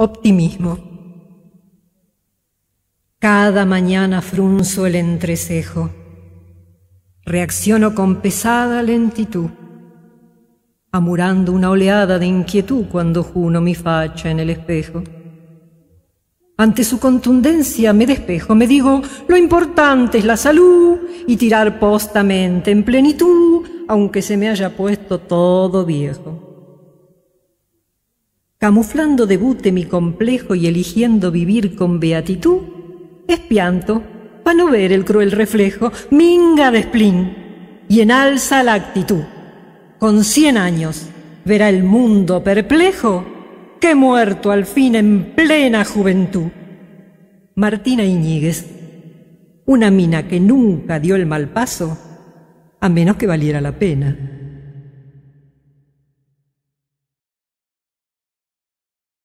Optimismo. Cada mañana frunzo el entrecejo. Reacciono con pesada lentitud, amurando una oleada de inquietud cuando juno mi facha en el espejo. Ante su contundencia me despejo, me digo, lo importante es la salud y tirar postamente en plenitud, aunque se me haya puesto todo viejo camuflando de bute mi complejo y eligiendo vivir con beatitud, espianto, pa' no ver el cruel reflejo, minga de spleen, y enalza la actitud. Con cien años verá el mundo perplejo que muerto al fin en plena juventud. Martina Iñiguez, una mina que nunca dio el mal paso, a menos que valiera la pena.